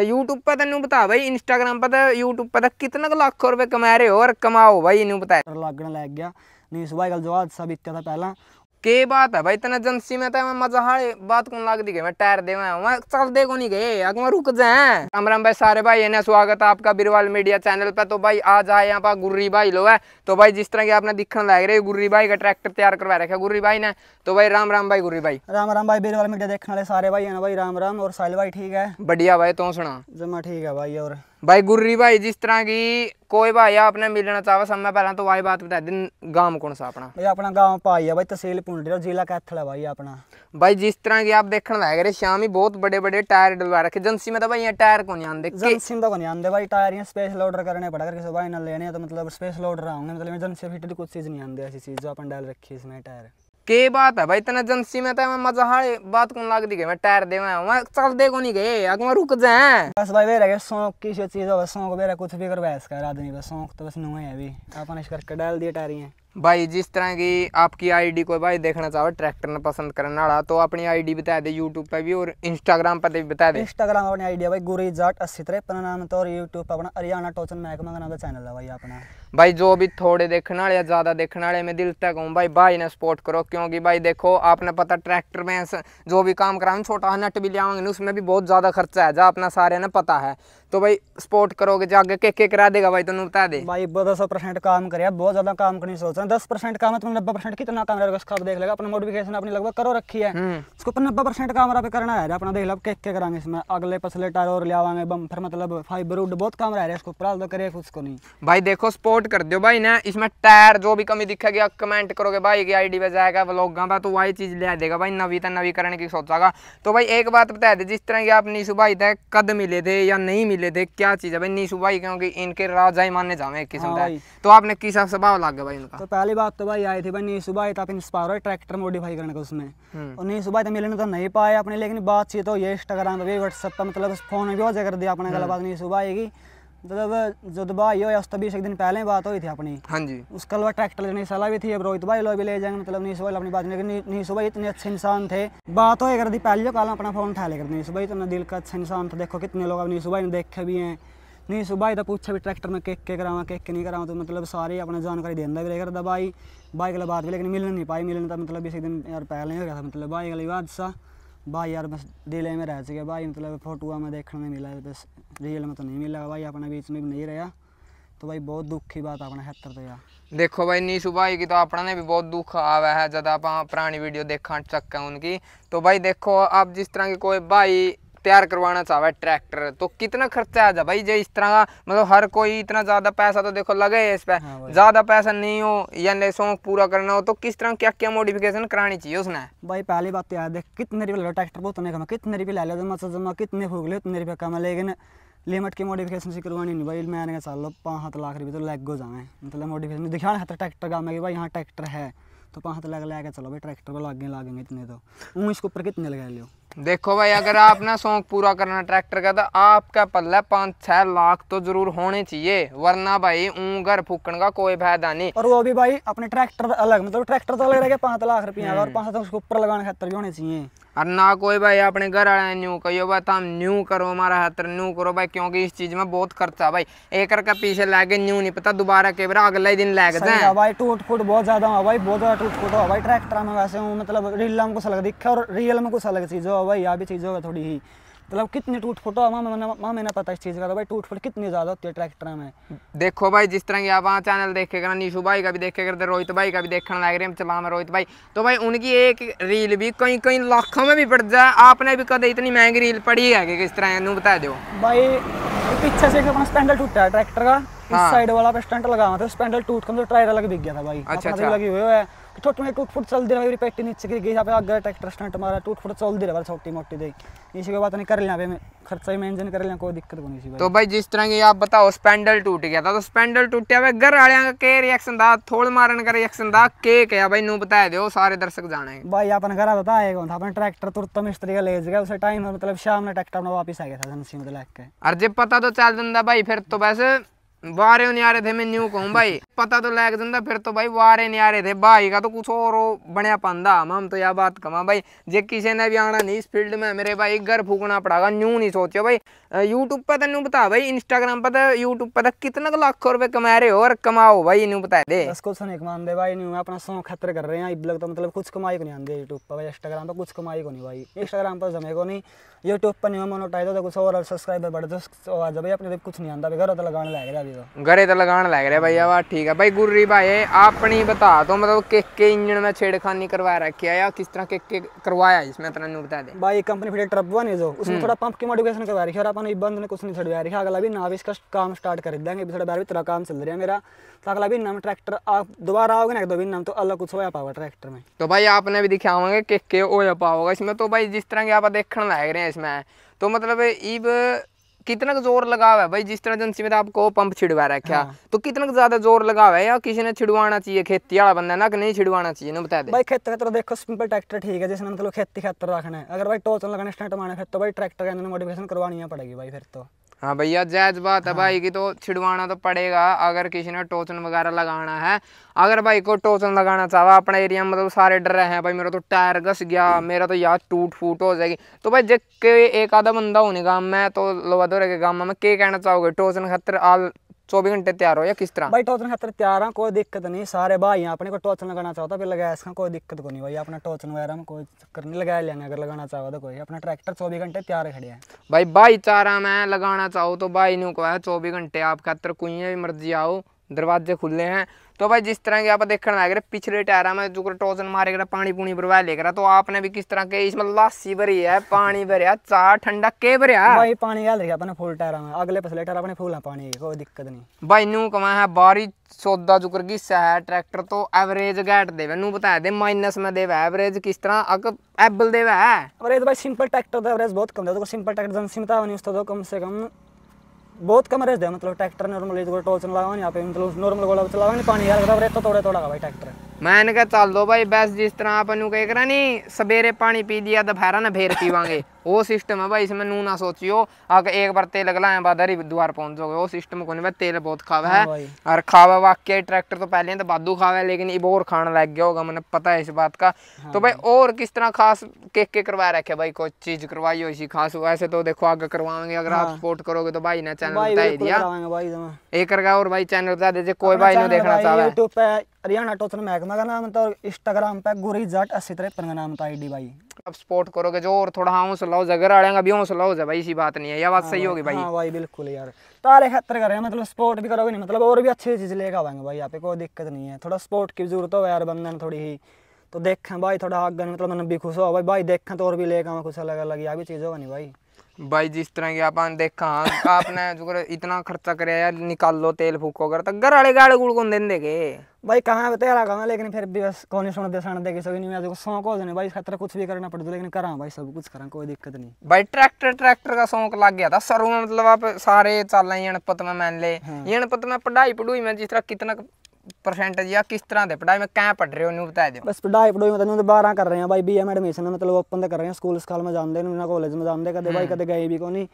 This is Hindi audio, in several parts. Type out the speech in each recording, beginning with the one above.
यूट्यूब पर तेन बता भाई इंस्टाग्राम पर यूट्यूब पर कितना लाखों रुपए कमा रहे हो और कमाओ भाई इन बताया लागने लग गया नहीं भाई गल जो हादसा बीतता पहला के बात है भाई इतना एजेंसी में था तो मजा हाँ बात कौन लाग दी गई मैं टायर दे चल दे को नहीं गए अगर मैं रुक जाए अमराम भाई सारे भाई इन्हें स्वागत है आपका बिरवाल मीडिया चैनल पे तो भाई आज आए यहाँ पर गुर्री भाई लोग है तो भाई जिस तरह की आपने दिखने लग रही गुर्री भाई का ट्रैक्टर तैयार करवा रखा गुर्री भाई ने तो भाई राम राम भाई गुर्री भाई राम राम भाई बिरवाल मीडिया देखने वाले सारे भाई है ना भाई राम राम और साहिल भाई ठीक है बढ़िया भाई तो सुना जमा ठीक है भाई और भाई गुर्री भाई जिस तरह की कोई भाई आपने मिलना चाहे समय मैं पहला तो भाई बात बता दिन गांव कौन सा अपना भाई अपना गांव पाई है भाई तहसील पुंडरी जिला कैथल है भाई अपना भाई जिस तरह की आप देखने लायक रहे शाम ही बहुत बड़े बड़े टायर डलवा रखे जनसी में तो भाई यहाँ टायर को नहीं आते जनसी में तो नहीं आते भाई टायर यहाँ स्पेशल ऑर्डर करने पड़ा करके भाई ना लेने तो मतलब स्पेशल ऑर्डर आऊंगे मतलब जनसी फिट कुछ चीज़ नहीं आती ऐसी चीज़ जो अपन डाल रखी इसमें टायर के बात है भाई इतने जनसी में तो मैं मजा हारे बात कौन लाग दी मैं टायर दे मैं चल दे को नहीं गए अगर मैं रुक जाए बस भाई मेरा के शौक किसी चीज हो शौक मेरा कुछ भी कर इसका कर आदमी बस शौक तो बस नुए है अभी अपन इस करके डाल दिए टायरियां भाई जिस तरह की आपकी आईडी को भाई देखना चाहो ट्रैक्टर ने पसंद करने वाला तो अपनी आईडी बता दे यूट्यूब पे भी और इंस्टाग्राम पर भी बता दे इंस्टाग्राम अपनी आईडी है भाई गुरी जाट अस्सी तरह अपना नाम तो और यूट्यूब पर अपना हरियाणा टोचन महकमा का नाम का तो चैनल है भाई अपना भाई जो भी थोड़े देखने वाले या ज़्यादा देखने वाले मैं दिल तक हूँ भाई भाई ने सपोर्ट करो क्योंकि भाई देखो आपने पता ट्रैक्टर में जो भी काम कराऊँ छोटा नट भी लिया उसमें भी बहुत ज़्यादा खर्चा है जहाँ अपना सारे ने पता है तो भाई सपोर्ट करोगे जाके के के करा देगा भाई तुम्हें बता दे भाई दस परसेंट काम करे बहुत ज्यादा काम करने सोच रहे दस परसेंट काम है तुमने नब्बे परसेंट कितना काम रहेगा उसका देख लेगा अपना मोटिफिकेशन अपनी लगभग करो रखी है उसको हम्म। अपन तो नब्बे परसेंट काम रहा करना है अपना देख लो के के कराएंगे इसमें अगले पसले टायर और ले आवाएंगे बम्फर मतलब फाइबर उड बहुत काम रह रहा है इसको प्राल तो करे उसको नहीं भाई देखो सपोर्ट कर दो भाई ना इसमें टायर जो भी कमी दिखेगी आप कमेंट करोगे भाई की आई पे जाएगा ब्लॉगा का तो वही चीज ले देगा भाई नवी नवी करने की सोचागा तो भाई एक बात बता दे जिस तरह की आप निशु भाई थे कद मिले थे या नहीं मिले ले दे क्या चीज है भाई नीशु भाई क्योंकि इनके राजा ही माने जावे एक किस्म का हाँ तो आपने किस स्वभाव लग गया भाई इनका तो पहली बात तो भाई आए थे भाई नीशु भाई था इंस्पायर ट्रैक्टर मॉडिफाई करने का उसमें हम्म। और नीशु भाई तो मिलने तो नहीं पाए अपने लेकिन बातचीत हो ये इंस्टाग्राम पे भी व्हाट्सएप पर मतलब फोन में भी वजह कर दिया अपने गलत बात नीशु भाई की मतलब जदबा उस तो बीस एक दिन पहले ही बात हुई थी अपनी हाँ जी उसका लोग ट्रैक्टर लेने सलाह भी थी अब रोहित भाई लोग भी ले जाएंगे मतलब नहीं सुबह अपनी बात नहीं नहीं सुबह इतने अच्छे इंसान थे बात हो कर दी पहले कल अपना फोन उठा कर नहीं सुबह इतना दिल का अच्छा इंसान था देखो कितने लोग अब नहीं सुबह देखे भी हैं नहीं सुबह तो पूछा भी ट्रैक्टर में केक के करावा केक के नहीं करावा तो मतलब सारी अपने जानकारी देता भी लेकर था भाई बाइक वाला बात भी लेकिन मिलने नहीं पाई मिलने तो मतलब इस दिन यार पहले हो गया था मतलब बाइक वाली बात सा भाई यार बस दिले में रह सके भाई मतलब फोटो में देखने में मिला बस रियल में तो नहीं मिला भाई अपने बीच में भी नहीं रहा तो भाई बहुत दुख की बात अपने हेतर तो यार देखो भाई नीशु भाई की तो अपना ने भी बहुत दुख आवा है जब आप हाँ पुरानी वीडियो देखा चक्का उनकी तो भाई देखो आप जिस तरह की कोई भाई तैयार करवाना चाहे ट्रैक्टर तो कितना खर्चा आ जा भाई जो इस तरह का मतलब हर कोई इतना ज़्यादा पैसा तो देखो लगे इस पर हाँ ज़्यादा पैसा नहीं हो या शौक पूरा करना हो तो किस तरह क्या क्या मॉडिफिकेशन करानी चाहिए उसने भाई पहली बात तो याद देख कितने रुपये ट्रैक्टर को कमा कितने रुपये ला लो जमा तो जमा कितने फूक ले उतने रुपये कमा लेकिन लिमिट की मोडिफिकेशन से करवानी नहीं भाई मैंने कहा चलो पाँच सात लाख रुपये तो लग गो जाए मतलब मोडिफिकेशन दिखाने खाते ट्रैक्टर का मैं भाई यहाँ ट्रैक्टर है तो पाँच लाख लगा के चलो भाई ट्रैक्टर को लागे लागेंगे इतने तो ऊँ इसके ऊपर कितने लगा लियो देखो भाई अगर आप ना शौक पूरा करना ट्रैक्टर का तो आपका पल्ला पाँच छह लाख तो जरूर होने चाहिए वरना भाई घर फूकन का कोई फायदा नहीं और वो भी भाई अपने ट्रैक्टर अलग मतलब ट्रैक्टर तो अलग रहेगा पांच लाख रुपया और हम्म। पांच लाख ऊपर लगाने खातर भी होने चाहिए और ना कोई भाई अपने घर आए न्यू कहियो भाई तो हम न्यू करो हमारा हाथ न्यू करो भाई क्योंकि इस चीज में बहुत खर्चा भाई एक का पीछे लागे न्यू नहीं पता दोबारा के बार अगले दिन लग जाए भाई टूट फूट बहुत ज्यादा हुआ भाई बहुत ज्यादा टूट फूट हुआ भाई ट्रैक्टर में वैसे हूँ मतलब रील में कुछ अलग दिखा और रियल में कुछ अलग चीज हो हो भाई यहाँ भी चीज़ होगा थोड़ी ही मतलब कितनी टूट फूट हो तो माँ माँ मैंने पता इस चीज़ का तो भाई टूट फूट कितनी ज़्यादा होती है ट्रैक्टर में देखो भाई जिस तरह की आप वहाँ चैनल देखे करना नीशू भाई का भी देखे करते रोहित भाई का भी देखने लग रहे हैं चला में रोहित भाई तो भाई उनकी एक रील भी कहीं कहीं लाखों में भी पड़ जाए आपने भी कदम इतनी महंगी रील पड़ी है कि किस तरह बता दो भाई पीछे से एक पैंडल टूटा है ट्रैक्टर का हाँ। इस साइड वाला स्टंट लगावा था स्पेंडल टूट कम तो अलग बिक गया था भाई अच्छा अच्छा लगी हुई है छोट में टूट फुट चल दे रहा मेरी पेटी नीचे गिर गई पे आगे ट्रैक्टर स्टंट मारा टूट फुट चल दे रहा छोटी मोटी दे इसी के बात नहीं कर लिया भाई खर्चा ही मेंटेन कर लिया कोई दिक्कत नहीं तो भाई जिस तरह की आप बताओ स्पेंडल टूट गया था तो स्पेंडल टूटे घर का के रिएक्शन था थोड़ मारन का रिएक्शन था के क्या भाई नू बता दो सारे दर्शक जाने भाई अपन घर आता था अपन ट्रैक्टर तुरंत मिस्त्री का ले गया उसे टाइम मतलब शाम में ट्रैक्टर अपना वापस आ गया था धनसी मतलब और जब पता तो चल देता भाई फिर तो वैसे वारे नहीं आ रहे थे मैं न्यू कहूँ भाई पता तो लग जाता फिर तो भाई वारे नहीं आ रहे थे भाई का तो कुछ और बनया पांदा हम तो यह बात कमा भाई जे किसी ने भी आना नहीं इस फील्ड में मेरे भाई घर फूकना पड़ेगा न्यू नहीं सोचो भाई यूट्यूब पर तो बता भाई इंस्टाग्राम पर यूट्यूब पर कितना लाखों रुपए कमा रहे हो और कमाओ भाई इन बता दे बस कमा दे भाई न्यू अपना सौ खतर कर रहे हैं इबलग तो मतलब कुछ कमाई को नहीं आते यूट्यूब पर इंस्टाग्राम पर कुछ कमाई को नहीं भाई इंस्टाग्राम पर जमे को नहीं यूट्यूब पर न्यू मोनोटाइज होता कुछ और सब्सक्राइबर बढ़ जाए अपने तो कुछ नहीं आता घर तो लगाने लग रहा घरे तो लगान लग रहा है भाई आवाज ठीक है भाई गुर्री भाई आपने बता दो तो, मतलब के के इंजन में छेड़खानी करवा रखी है या किस तरह के के करवाया इसमें इतना बता दे भाई कंपनी फिर ट्रबवा नहीं जो उसमें हम्म। थोड़ा पंप की मॉडिफिकेशन करवा रखी है और अपन बंद ने कुछ नहीं छड़वा रखी अगला भी नाव इसका काम स्टार्ट कर देंगे थोड़ा बार भी तेरा काम चल रहा है मेरा तो अगला भी नाम ट्रैक्टर आप दोबारा आओगे ना एक दो भी नाम तो अलग कुछ होया पाओगे ट्रैक्टर में तो भाई आपने भी दिखाओगे के के होया पाओगे इसमें तो भाई जिस तरह के आप देखने लग रहे हैं इसमें तो मतलब इब कितना जोर लगा हुआ है भाई जिस तरह एजेंसी में तो आपको पंप छिड़वा रहा है क्या हाँ। तो कितना ज्यादा जोर लगा हुआ है या किसी ने छिड़वाना चाहिए खेती वाला बंदा ना कि नहीं छिड़वाना चाहिए ना बता दे भाई खेत खेतर देखो सिंपल ट्रैक्टर ठीक है जिसने मतलब खेती खेतर रखना है अगर भाई टोचन लगाने स्टार्ट माना है तो भाई ट्रैक्टर के अंदर मॉडिफिकेशन करवानी पड़ेगी भाई फिर तो हाँ भैया जायज बात है हाँ। भाई की तो छिड़वाना तो पड़ेगा अगर किसी ने टोचन वगैरह लगाना है अगर भाई को टोचन लगाना चाहवा अपने एरिया में मतलब सारे डर रहे हैं भाई मेरा तो टायर घस गया मेरा तो यार टूट फूट हो जाएगी तो भाई जब के एक आधा बंदा होने गाँव में तो लोवादोरे के गाँव में के कहना चाहोगे टोचन खतर आल चौबीस घंटे तैयार हो या किस तरह भाई टोचन खातर तैयार हाँ कोई दिक्कत नहीं सारे भाई अपने को टोचन लगाना चाहता तो फिर लगाया इसका कोई दिक्कत को नहीं भाई अपना टोचन वगैरह में कोई चक्कर नहीं लगाया लेने अगर लगाना चाहो तो कोई अपना ट्रैक्टर चौबीस घंटे तैयार खड़े हैं भाई भाई चारा मैं लगाना चाहो तो भाई नहीं को है चौबीस घंटे आप खातर भी मर्जी आओ दरवाजे खुले हैं तो भाई जिस तरह के आप देखने लग रहे पिछले टायर में जो टोजन मारे गए पानी पूनी भरवा ले तो आपने भी किस तरह के इसमें मतलब लासी भरी है पानी भरिया चार ठंडा के भरिया भाई पानी डाल रहा अपने फुल टायर में अगले पिछले टायर अपने फूल है पानी कोई दिक्कत नहीं भाई नू कमा है बारिश सौदा जुकर घिस्सा है ट्रैक्टर तो एवरेज घट दे बताया दे माइनस में देवे एवरेज किस तरह अक एबल देवे एवरेज भाई सिंपल ट्रैक्टर तो एवरेज बहुत कम दे सिंपल ट्रैक्टर जनसिमता नहीं उसका तो कम से कम बहुत कम रेस दे मतलब ट्रैक्टर नॉर्मली टोल चलावानी यहाँ पे मतलब नॉर्मल गोला चलावानी पानी यार बराबर तो थोड़ा थोड़ा भाई ट्रैक्टर मैंने कहा चल दो भाई बस जिस तरह अपन कह करा नहीं सवेरे पानी पी दिया दोपहर ना फिर पीवांगे वो सिस्टम है भाई इसमें नू ना सोचियो अगर एक बार तेल गलाए बाद अरे द्वार पहुंच जाओगे वो सिस्टम को नहीं भाई तेल बहुत खावा है हाँ और खावा वाकई ट्रैक्टर तो पहले तो बादू खावा है लेकिन इब और खाना लग गया होगा मैंने पता है इस बात का हाँ तो भाई और किस तरह खास के के करवा रखे भाई कोई चीज करवाई हो इसी खास वैसे तो देखो आगे करवाएंगे अगर आप सपोर्ट हाँ। करोगे तो भाई ना चैनल बता ही दिया एक और भाई चैनल बता दीजिए कोई भाई नहीं देखना चाह यूट्यूब हरियाणा टोचन महकमा का नाम था तो और इंस्टाग्राम पे गुरी जाट अस्सी तिरपन का नाम था आईडी तो भाई आप सपोर्ट करोगे जो और थोड़ा हौसला हाँ, हो जगह आड़ेगा भी हौसला हो जाए इसी बात नहीं है यह बात हाँ सही होगी भाई हाँ भाई बिल्कुल यार तारे खतर कर रहे हैं मतलब सपोर्ट भी करोगे नहीं मतलब और भी अच्छी चीज़ लेकर आएंगे भाई यहाँ पे कोई दिक्कत नहीं है थोड़ा सपोर्ट की जरूरत हो यार बंदन थोड़ी ही तो देखें भाई थोड़ा आगे मतलब मन भी खुश हो भाई भाई देखें तो और भी लेकर आवा कुछ अलग अलग यहाँ भी चीज़ होगा नहीं भाई भाई जिस तरह की आपने देखा हाँ, आपने जो इतना खर्चा कराया निकाल लो तेल फूको कर तो घर आड़े गाड़े गुड़ को देंगे ਬਾਈ ਕਹਾਂ ਬਤੇਰਾ ਕਹਾਂ ਲੇਕਿਨ ਫਿਰ ਵੀ ਬਸ ਕੋ ਨਹੀਂ ਸੁਣਦੇ ਸੁਣਦੇ ਕਿਸੇ ਨਹੀਂ ਮੈਂ ਤੇ ਸੌਂਕ ਹੋ ਜਨੇ ਬਾਈ ਖਤਰਾ ਕੁਝ ਵੀ ਕਰਨਾ ਪੜਦਾ ਲੇਕਿਨ ਕਰਾਂ ਬਾਈ ਸਭ ਕੁਝ ਕਰਾਂ ਕੋਈ ਦਿੱਕਤ ਨਹੀਂ ਬਾਈ ਟਰੈਕਟਰ ਟਰੈਕਟਰ ਦਾ ਸੌਂਕ ਲੱਗ ਗਿਆ ਤਾਂ ਸਰੂ ਮਤਲਬ ਆਪ ਸਾਰੇ ਚਾਲਾਂ ਜਣ ਪਤ ਮੈਂ ਮੰਨ ਲੇ ਜਣ ਪਤ ਮੈਂ ਪੜਾਈ ਪੜੂਈ ਮੈਂ ਜਿਸ ਤਰ੍ਹਾਂ ਕਿਤਨਾ ਪਰਸੈਂਟੇਜ ਆ ਕਿਸ ਤਰ੍ਹਾਂ ਦੇ ਪੜਾਈ ਮੈਂ ਕਹਿ ਪੜ ਰਿਹਾ ਉਹਨੂੰ ਬਤਾ ਦਿਓ ਬਸ ਪੜਾਈ ਪੜੂਈ ਮੈਂ ਤੈਨੂੰ 12 ਕਰ ਰਹੇ ਆ ਬਾਈ ਬੀਐਮ ਐਡਮਿਸ਼ਨ ਮਤਲਬ ਓਪਨ ਤੇ ਕਰ ਰਹੇ ਆ ਸਕੂਲ ਸਕਾਲ ਮੈਂ ਜਾਂਦੇ ਨੂੰ ਨਾ ਕਾਲਜ ਮੈਂ ਜਾਂਦੇ ਕਦੇ ਬਾਈ ਕਦੇ ਗਏ ਵੀ ਕੋ ਨਹੀਂ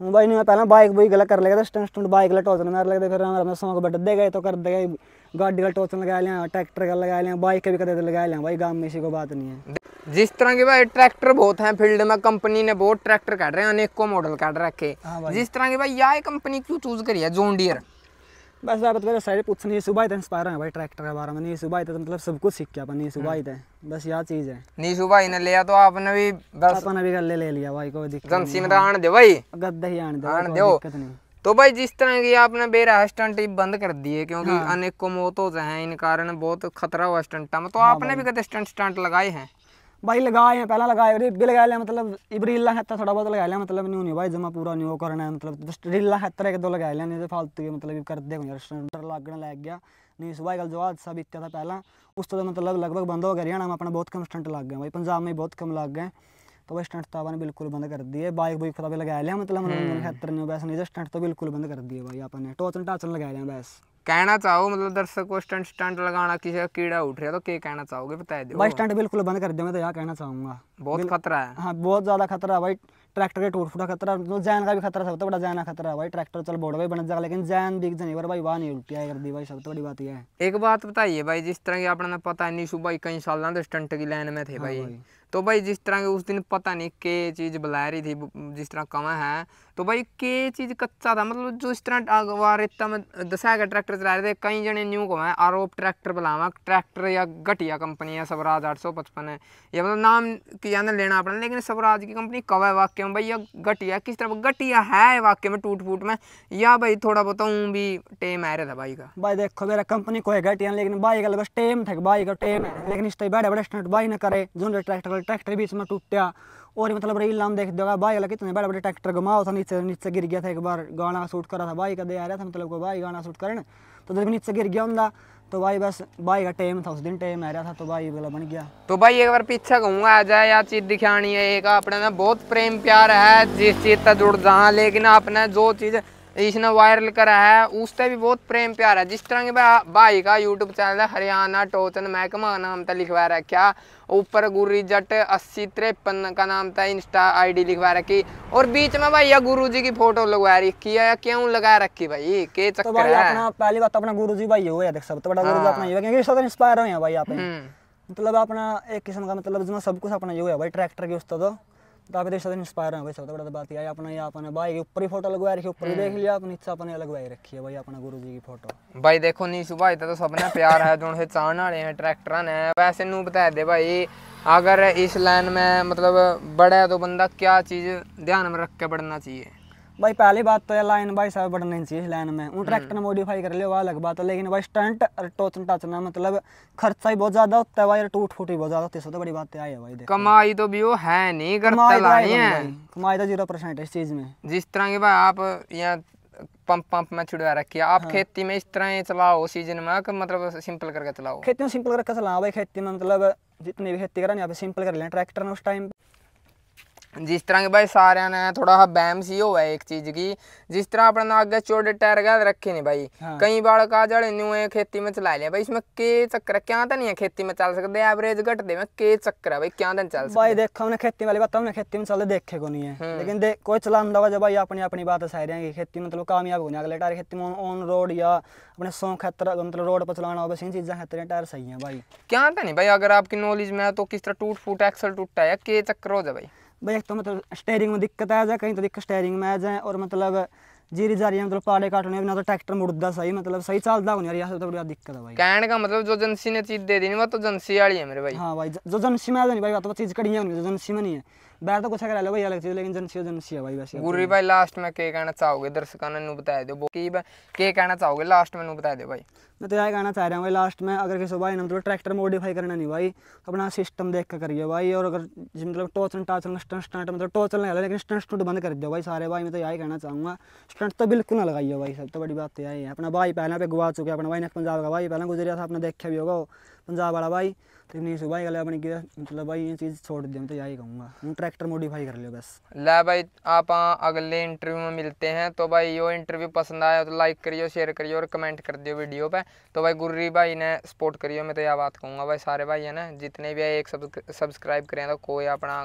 ਉਹ ਬਾਈ ਨੇ ਪਹਿਲਾਂ ਬਾਈਕ ਬਈ ਗਲਾ ਕਰ ਲਿਆ ਤਾਂ ਸਟੰਟ ਸਟੰਟ ਬਾਈਕ ਲਟੋ ਮੈਂ ਲੱਗਦੇ ਫਿਰ ਮੈਂ ਸੌਂਕ ਬੱਡ ਦੇ ਗਏ ਤਾਂ ਕਰ ਗਏ गाड़ी का टोचन लगा लिया ट्रैक्टर का लगा लिया बाइक का भी कदर लगा लिया भाई गाँव में इसी को बात नहीं है जिस तरह के भाई ट्रैक्टर बहुत हैं फील्ड में कंपनी ने बहुत ट्रैक्टर काट रहे हैं अनेकों मॉडल काट रखे हाँ जिस तरह की भाई यहाँ कंपनी क्यों चूज करी है जोनडियर बस आप मेरे तो सारे पूछने ये सुबह इतना इंस्पायर है भाई ट्रैक्टर के बारे में नहीं सुबह इतना तो मतलब सब कुछ सीख गया अपन नहीं सुबह तो है बस यह चीज है नहीं सुबह इन्हें लिया तो आपने भी बस अपन अभी गले ले लिया भाई कोई दिक्कत जमसीन आने दे भाई गद्दा ही आने दे आने दो तो भाई जिस तरह की आपने बेरा स्टंट बंद कर दिए क्योंकि हाँ। अनेकों मौत हो जाए इन कारण बहुत खतरा हुआ स्टंटा में तो हाँ आपने भी कहते स्टंट स्टंट लगाए हैं भाई लगाए हैं पहला लगाए रे भी लगा लिया मतलब इबरीला है थोड़ा बहुत लगा लिया मतलब नहीं होनी भाई जमा पूरा नहीं वो करना है मतलब रीला है तरह के दो लगा लिया नहीं तो फालतू के मतलब कर दे यार स्टंटर लगने लग गया नहीं सुबह कल जो हादसा बीतता था पहला उस तो मतलब लगभग बंद हो गया हरियाणा में अपना बहुत कम स्टंट लग गए भाई पंजाब में बहुत कम लग गए तो वह स्टंट तो आपने बिल्कुल बंद कर दिए बाइक बुक तो लगा लिया मतलब मनोरंजन खेत्र ने वैसे नहीं स्टंट तो बिल्कुल बंद कर दिए भाई आपने टोचन टाचन लगा लिया बस कहना चाहो मतलब दर्शक को स्टंट स्टंट लगाना किसी का कीड़ा उठ रहा है तो क्या कहना चाहोगे बता दो भाई स्टंट बिल्कुल बंद कर दो मैं तो यहाँ कहना चाहूंगा बहुत खतरा है हाँ बहुत ज़्यादा खतरा है भाई ट्रैक्टर के टूट फूटा खतरा तो जैन का भी खतरा सबसे बड़ा जैन का खतरा भाई ट्रैक्टर चल बोर्ड भाई बन जाएगा लेकिन जैन दिख जाने पर भाई वाह नहीं उल्टी कर दी भाई सबसे बड़ी बात यह है एक बात बताइए भाई जिस तरह की आपने पता नहीं सुबह कई साल स्टंट तो की लाइन में थे हाँ भाई तो भाई जिस तरह के उस दिन पता नहीं के चीज़ बुला रही थी जिस तरह कमा है तो भाई के चीज़ कच्चा था मतलब जो इस तरह रेता में दसा के ट्रैक्टर चला रहे थे कई जने न्यू को हैं आरोप ट्रैक्टर बुलावा ट्रैक्टर या घटिया कंपनी है स्वराज आठ सौ पचपन है या मतलब नाम किया ना लेना अपना लेकिन स्वराज की कंपनी कब है वाक्य में भाई या घटिया किस तरह घटिया है वाक्य में टूट फूट में या भाई थोड़ा बहुत बताऊँ भी टेम आ रहा था भाई का भाई देखो मेरा कंपनी को है घटिया लेकिन भाई का बस टेम था भाई का टेम है लेकिन इस तरह बड़े बड़े स्टूडेंट भाई ना करे जो ट्रैक्टर ट्रैक्टर बीच में टूटा और मतलब रील नाम देख दोगा भाई अलग कितने बड़े बड़े ट्रैक्टर घुमाओ था नीचे नीचे गिर गया था एक बार गाना शूट करा था भाई का दे आ रहा था मतलब को भाई गाना शूट करें तो जब नीचे गिर गया हूँ तो भाई बस भाई का टाइम था उस दिन टाइम आ रहा था तो भाई बोला बन गया तो भाई एक बार पीछे कहूँगा आ जाए यार चीज दिखानी है एक अपने ना बहुत प्रेम प्यार है जिस चीज तक जुड़ जहाँ लेकिन अपने जो चीज़ इसने वायरल करा है उससे भी बहुत प्रेम प्यार है जिस तरह के भाई का यूट्यूब चैनल है हरियाणा टोचन महकमा का नाम था लिखवा रहा है क्या ऊपर गुरु जट अस्सी तिरपन का नाम था इंस्टा आईडी लिखवा रखी और बीच में भाई गुरु जी की फोटो लगवा रखी है क्यों लगा रखी भाई के तो चक्कर तो भाई है? अपना पहली बात तो अपना गुरु जी भाई हुए देख सब तो बड़ा गुरु जी हाँ। अपना क्योंकि सब इंस्पायर हो भाई आप हम्म। मतलब अपना एक किस्म का मतलब जो सब कुछ अपना हुआ भाई ट्रैक्टर के उस तो तो आपके देश इंस्पायर है भाई सबसे बड़ा बात यह अपने अपने भाई के ऊपर ही फोटो लगवाई रखी ऊपर देख हम्म। लिया अपनी इच्छा अपने लगवाई रखी है भाई अपने गुरु जी की फोटो भाई देखो नीशु भाई तो सबने प्यार है जो चाहने वाले हैं ट्रैक्टर ने वैसे नु बता दे भाई अगर इस लाइन में मतलब बड़े तो बंदा क्या चीज़ ध्यान में रख के बढ़ना चाहिए भाई पहली बात तो ये लाइन भाई सब बढ़ने चाहिए लाइन में वो ट्रैक्टर मॉडिफाई कर लिया वह अलग बात है लेकिन भाई स्टंट और टोचन टाचना मतलब खर्चा ही बहुत ज्यादा होता है भाई टूट फूट भी बहुत ज्यादा होती है तो बड़ी बात तो है भाई कमाई तो भी वो है नहीं कमाई तो जीरो तो परसेंट इस चीज में जिस तरह की भाई आप यहाँ पंप पंप में छुड़वा रखी है आप हाँ। खेती में इस तरह चलाओ सीजन में कि मतलब सिंपल करके चलाओ खेती में सिंपल करके चलाओ भाई खेती में मतलब जितनी भी खेती करानी आप सिंपल कर लें ट्रैक्टर ने उस टाइम जिस तरह ਕਿ ਬਾਈ ਸਾਰਿਆਂ ਨੇ ਥੋੜਾ ਹਾ ਬੈਮ ਸੀ ਹੋਇਆ ਇੱਕ ਚੀਜ਼ ਕੀ ਜਿਸ तरह अपना आगे चोट टायर गैद रखे नहीं भाई हाँ। कई बार का जड़े न्यू खेती में चला लिया भाई इसमें के चक्कर क्या तो नहीं है खेती में चल सकते एवरेज घट दे में के चक्कर है भाई क्या दिन तो चल भाई देखो हमने खेती वाली बात हमने खेती में चले देखे को नहीं है हाँ। लेकिन दे, कोई चलान लगा जब भाई अपनी अपनी बात सह रहेंगे खेती मतलब कामयाब होने अगले टायर खेती में ऑन तो रोड या अपने सौ खेतर मतलब रोड पर चलाना हो बस इन चीजें खेतर टायर सही है भाई क्या तो नहीं भाई अगर आपकी नॉलेज में तो किस तरह टूट फूट एक्सल टूटा है के चक्कर हो जाए भाई भाई एक तो मतलब स्टेयरिंग में दिक्कत आ जाए कहीं तो दिक्कत स्टेयरिंग में आ जाए और मतलब जीरी जा रही है मतलब पहाड़े काटने बिना तो ट्रैक्टर मुड़दा सही मतलब सही चलता नहीं तो बड़ी दिक्कत है भाई कहने का मतलब जो जनसी ने चीज दे दी वो तो जनसी वाली है मेरे भाई हाँ भाई जो जनसी में आ जाए भाई तो चीज कड़ी है जो जनसी में नहीं है बैर तो कुछ करा लो भाई अलग चीज लेकिन जनसिया जनसिया भाई वैसे गुरु तो। भाई लास्ट में क्या कहना चाहोगे दर्शकों ने बता दो वो की क्या कहना चाहोगे लास्ट में बता दो भाई मैं तो यही कहना चाह रहा हूँ भाई लास्ट में अगर किसी भाई ने मतलब ट्रैक्टर मॉडिफाई करना नहीं भाई तो अपना सिस्टम देख कर करिए भाई और अगर मतलब टोचन टाचन स्टंट स्टंट मतलब टोचन लगा लेकिन स्टंट स्टूट बंद कर दो भाई सारे भाई मैं तो यही कहना चाहूंगा स्टंट तो बिल्कुल ना लगाइए भाई सब तो बड़ी बात तो यही है अपना भाई पहले पे गुआ चुके अपना भाई ने पंजाब का भाई पहले गुजरिया था आपने देखे भी होगा पंजाब वाला भाई तो इतनी सुबह भाई अपनी की मतलब भाई ये चीज़ छोड़ दी तो यही कहूँगा ट्रैक्टर मॉडिफाई कर लियो बस ले भाई आप अगले इंटरव्यू में मिलते हैं तो भाई यो इंटरव्यू पसंद आया तो लाइक करियो शेयर करियो और कमेंट कर दियो वीडियो पे तो भाई गुर्री भाई ने सपोर्ट करियो मैं तो यह बात कहूँगा भाई सारे भाई है ना जितने भी एक सब्सक्राइब करें तो कोई अपना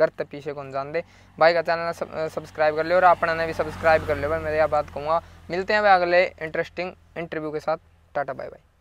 गर्त पीछे कौन जानते भाई का चैनल सब्सक्राइब कर लियो और अपना ने भी सब्सक्राइब कर लियो भाई मैं तो यह बात कहूँगा मिलते हैं भाई अगले इंटरेस्टिंग इंटरव्यू के साथ टाटा बाय बाय